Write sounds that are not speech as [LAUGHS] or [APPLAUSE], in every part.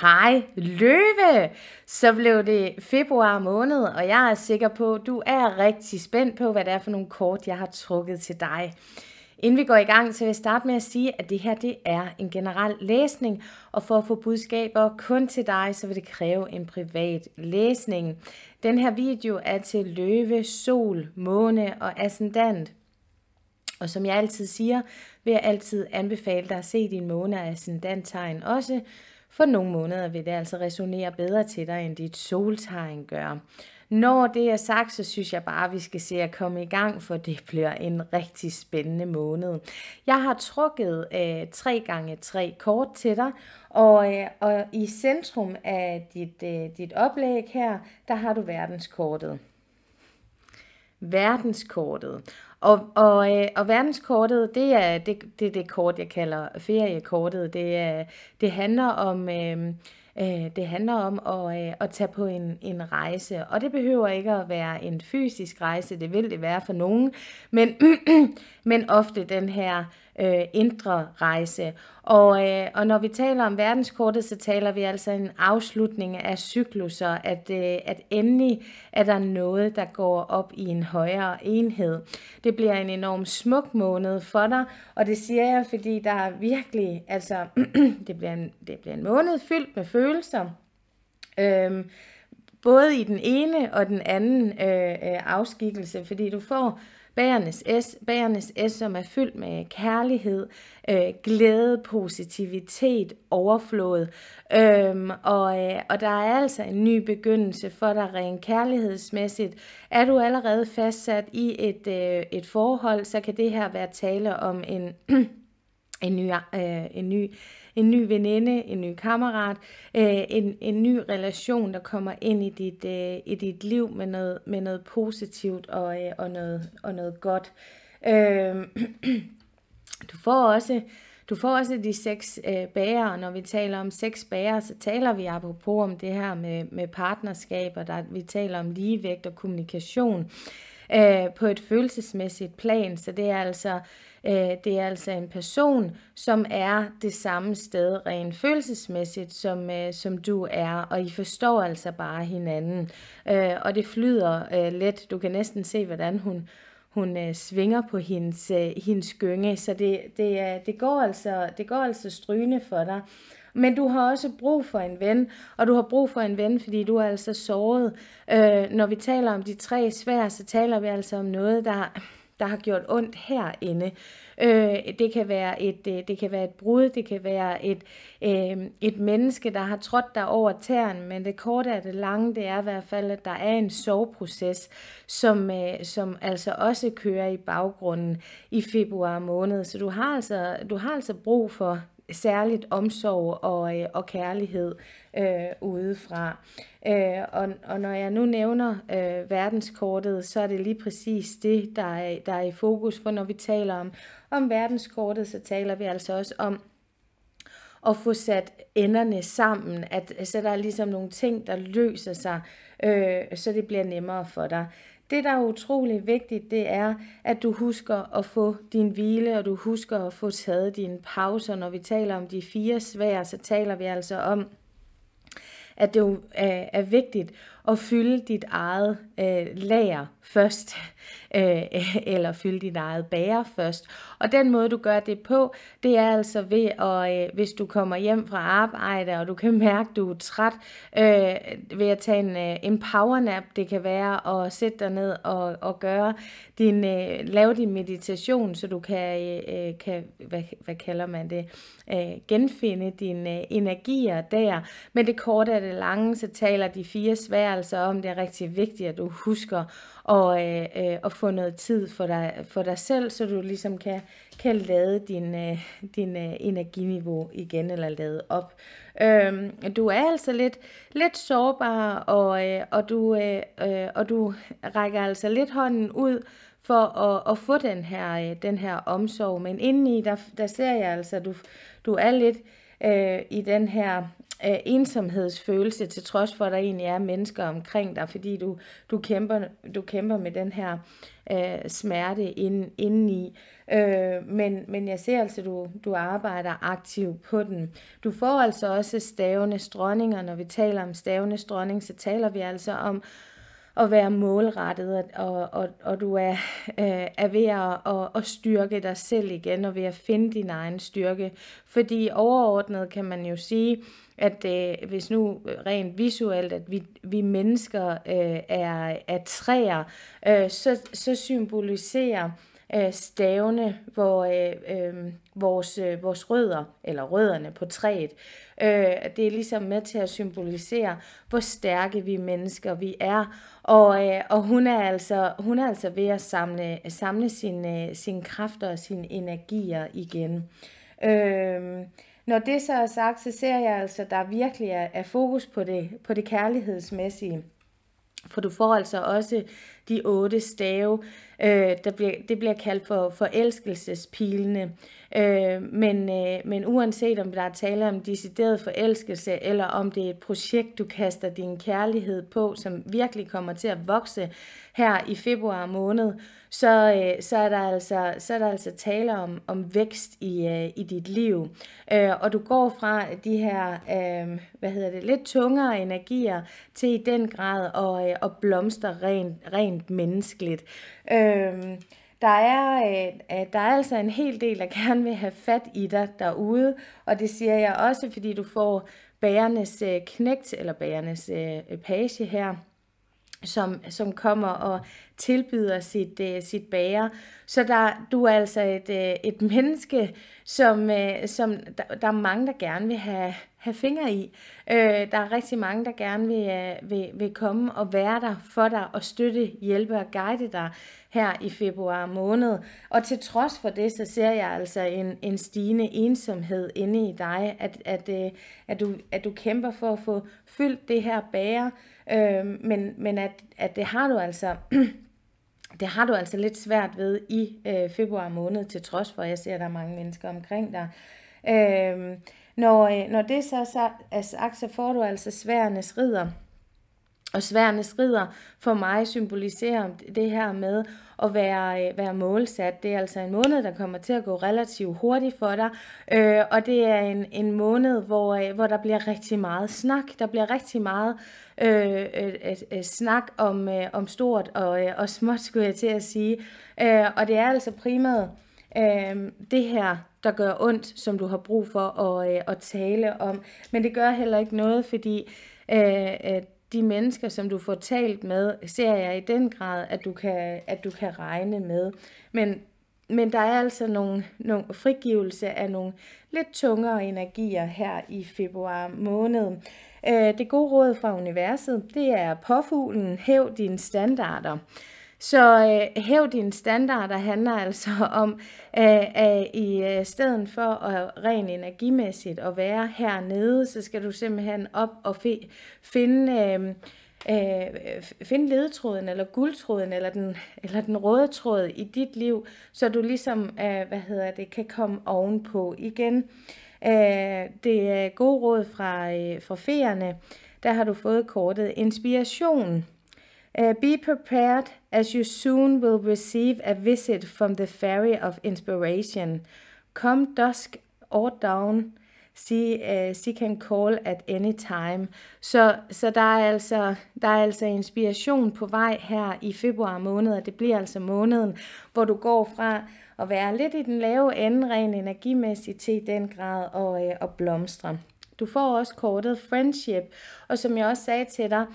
Hej løve! Så blev det februar måned, og jeg er sikker på, at du er rigtig spændt på, hvad det er for nogle kort, jeg har trukket til dig. Inden vi går i gang, så vil jeg starte med at sige, at det her det er en generel læsning, og for at få budskaber kun til dig, så vil det kræve en privat læsning. Den her video er til løve, sol, måne og ascendant. Og som jeg altid siger, vil jeg altid anbefale dig at se din måne og ascendant-tegn også, for nogle måneder vil det altså resonere bedre til dig, end dit soltegn gør. Når det er sagt, så synes jeg bare, at vi skal se at komme i gang, for det bliver en rigtig spændende måned. Jeg har trukket øh, 3 gange 3 kort til dig, og, øh, og i centrum af dit, øh, dit oplæg her, der har du verdenskortet verdenskortet. Og, og, øh, og verdenskortet, det er det, det, det kort, jeg kalder feriekortet. Det, øh, det handler om... Øh, øh, det handler om at, øh, at tage på en, en rejse, og det behøver ikke at være en fysisk rejse, det vil det være for nogen, men, [CLEARS THROAT] men ofte den her øh, indre rejse. Og, øh, og når vi taler om verdenskortet, så taler vi altså en afslutning af cykluser, at, øh, at endelig er der noget, der går op i en højere enhed. Det bliver en enorm smuk måned for dig, og det siger jeg, fordi der er virkelig, altså, [CLEARS THROAT] det, bliver en, det bliver en måned fyldt med følelser. Øhm, både i den ene og den anden øh, øh afskikkelse, fordi du får Bagernes S, bagernes S, som er fyldt med kærlighed, øh, glæde, positivitet, overflod. Øhm, og, øh, og der er altså en ny begyndelse for dig rent kærlighedsmæssigt. Er du allerede fastsat i et, øh, et forhold, så kan det her være tale om en, [CLEARS THROAT] en ny, øh, en ny en ny veninde, en ny kammerat, øh, en, en ny relation, der kommer ind i dit, øh, i dit liv med noget, med noget positivt og, øh, og, noget, og noget godt. Øh, [CLEARS THROAT] du får også... Du får også de seks øh, bager, og når vi taler om seks bager, så taler vi apropos om det her med, med partnerskaber, der, vi taler om ligevægt og kommunikation øh, på et følelsesmæssigt plan. Så det er altså Øh, det er altså en person, som er det samme sted rent følelsesmæssigt, som, øh, som du er, og I forstår altså bare hinanden. Øh, og det flyder let. Du kan næsten se, hvordan hun, hun svinger på hendes, hendes gynge, så det, det, det, går altså, det går altså strygende for dig. Men du har også brug for en ven, og du har brug for en ven, fordi du er altså såret. Øh, når vi taler om de tre svære, så taler vi altså om noget, der der har gjort ondt herinde. Øh, det, kan være et, øh, det kan være et brud, det kan være et, øh, et menneske, der har trådt dig over tæren, men det korte af det lange, det er i hvert fald, at der er en soveproces, som, øh, som altså også kører i baggrunden i februar måned. Så du har altså, du har altså brug for særligt omsorg og, øh, og kærlighed øh, udefra. Øh, og, og når jeg nu nævner øh, verdenskortet, så er det lige præcis det, der er, der er i fokus, for når vi taler om, om verdenskortet, så taler vi altså også om at få sat enderne sammen, at så der er ligesom nogle ting, der løser sig, øh, så det bliver nemmere for dig det, der er utrolig vigtigt, det er, at du husker at få din hvile, og du husker at få taget dine pauser. Når vi taler om de fire svære, så taler vi altså om, at det øh, er vigtigt at fylde dit eget øh, lager først øh, [LAUGHS] eller fylde din eget bager først. Og den måde, du gør det på, det er altså ved, at, øh, hvis du kommer hjem fra arbejde, og du kan [LAUGHS] mærke, at du er træt, øh, ved at tage en, øh, en powernap, det kan være at sætte dig ned og, og gøre din, øh, lave din meditation, så du kan, øh, øh kan hvad, hvad kalder man det, øh, genfinde dine øh, energier der. Men det korte af det lange, så taler de fire svær altså om, det er rigtig vigtigt, at du husker og, øh, øh, og få noget tid for dig, for dig selv, så du ligesom kan, kan lade din, øh, din øh, energiniveau igen, eller lade op. Øh, du er altså lidt, lidt sårbar, og, øh, og, du, øh, øh, og du rækker altså lidt hånden ud, for at, at få den her, øh, den her omsorg. Men indeni, der, der ser jeg altså, at du, du er lidt øh, i den her øh, ensomhedsfølelse, til trods for, at der egentlig er mennesker omkring dig, fordi du, du, kæmper, du kæmper med den her øh, smerte ind, indeni. Øh, men, men jeg ser altså, at du, du arbejder aktivt på den. Du får altså også stavende stråninger. Når vi taler om stavende stråning, så taler vi altså om at være målrettet, og, og, og du er, øh, er ved at, at, at styrke dig selv igen, og ved at finde din egen styrke. Fordi overordnet kan man jo sige, at øh, hvis nu rent visuelt, at vi, vi mennesker øh, er, er træer, øh, så, så symboliserer øh, stavene, hvor øh, øh, vores, øh, vores rødder, eller rødderne på træet, øh, det er ligesom med til at symbolisere, hvor stærke vi mennesker vi er. Og, øh, og hun, er altså, hun er altså ved at samle, samle sine, sin øh, kræfter og sine energier igen. Øh, når det så er sagt, så ser jeg altså, at der virkelig er, er fokus på det, på det kærlighedsmæssige. For du får altså også de otte stave. Øh, der bliver, det bliver kaldt for forelskelsespilene. Øh, men, øh, men uanset om der er tale om decideret forelskelse, eller om det er et projekt, du kaster din kærlighed på, som virkelig kommer til at vokse her i februar måned, så, øh, så, er, der altså, så er der altså tale om, om vækst i, øh, i dit liv. Øh, og du går fra de her, øh, hvad hedder det, lidt tungere energier til i den grad at, øh, at blomstre rent, rent rent menneskeligt. Øh, der er, øh, øh, der er altså en hel del, der gerne vil have fat i dig derude, og det siger jeg også, fordi du får bærernes øh, knægt, eller bærernes øh, page her, som, som kommer og tilbyder sit, øh, sit bære. Så der, du er altså et, øh, et menneske, som, øh, som der, der er mange, der gerne vil have, have fingre i. Øh, der er rigtig mange, der gerne vil, øh, vil, vil komme og være der for dig og støtte, hjælpe og guide dig her i februar måned. Og til trods for det, så ser jeg altså en, en stigende ensomhed inde i dig, at, at, øh, at, du, at du kæmper for at få fyldt det her bære. Øh, men men at, at det har du altså [CLEARS THROAT] det har du altså lidt svært ved i øh, februar måned, til trods for, at jeg ser, at der er mange mennesker omkring dig. Øh, når, øh, når det så, så er sagt, så får du altså sværernes ridder. Og sværernes ridder for mig symboliserer det her med at være, øh, være målsat. Det er altså en måned, der kommer til at gå relativt hurtigt for dig, øh, og det er en, en måned, hvor, øh, hvor der bliver rigtig meget snak. Der bliver rigtig meget øh, øh, øh, snak om, øh, om stort og, øh, og småt, skulle jeg til at sige. Øh, og det er altså primært øh, det her, der gør ondt, som du har brug for at, øh, at tale om. Men det gør heller ikke noget, fordi øh, de mennesker, som du får talt med, ser jeg i den grad, at du kan, at du kan regne med. Men, men der er altså nogle, nogle frigivelse af nogle lidt tungere energier her i februar måned. Øh, det gode råd fra universet, det er påfuglen, hæv dine standarder. Så øh, hæv din standarder handler altså om øh, øh, i øh, stedet for at ren energimæssigt at være hernede, så skal du simpelthen op og fi, finde øh, øh, finde ledetråden eller guldtråden eller den, eller den røde tråd i dit liv, så du ligesom, øh, hvad hedder det, kan komme ovenpå igen. Øh, det er gode råd fra, øh, fra ferierne. Der har du fået kortet inspiration. Uh, be prepared as you soon will receive a visit from the fairy of inspiration. Come dusk or dawn, she, uh, she can call at any time. Så, så der, er altså, der er altså inspiration på vej her i februar måned, og det bliver altså måneden, hvor du går fra at være lidt i den lave ende ren energimæssigt til den grad og, øh, og blomstre. Du får også kortet friendship, og som jeg også sagde til dig,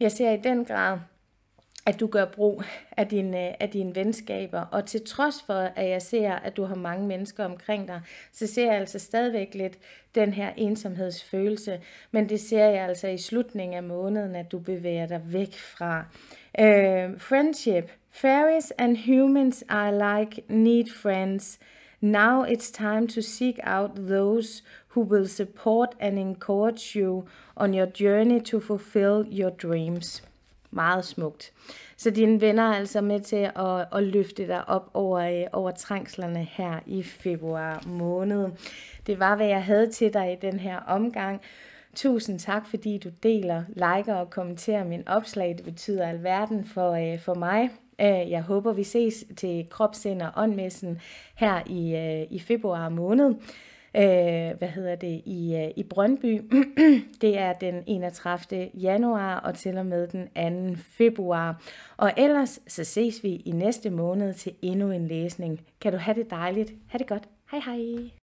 jeg ser i den grad, at du gør brug af dine, øh, af dine venskaber. Og til trods for, at jeg ser, at du har mange mennesker omkring dig, så ser jeg altså stadigvæk lidt den her ensomhedsfølelse. Men det ser jeg altså i slutningen af måneden, at du bevæger dig væk fra. Øh, friendship. Fairies and humans are like need friends. Now it's time to seek out those who will support and encourage you on your journey to fulfill your dreams. Meget smukt. Så dine venner er altså med til at, at løfte dig op over, øh, over trængslerne her i februar måned. Det var, hvad jeg havde til dig i den her omgang. Tusind tak, fordi du deler, liker og kommenterer min opslag. Det betyder alverden for, øh, for mig. Jeg håber, vi ses til Kropsind og Åndmessen her i, øh, i februar måned. Øh, hvad hedder det, i, øh, i Brøndby. [CLEARS THROAT] det er den 31. januar og til og med den 2. februar. Og ellers så ses vi i næste måned til endnu en læsning. Kan du have det dejligt. Ha' det godt. Hej hej.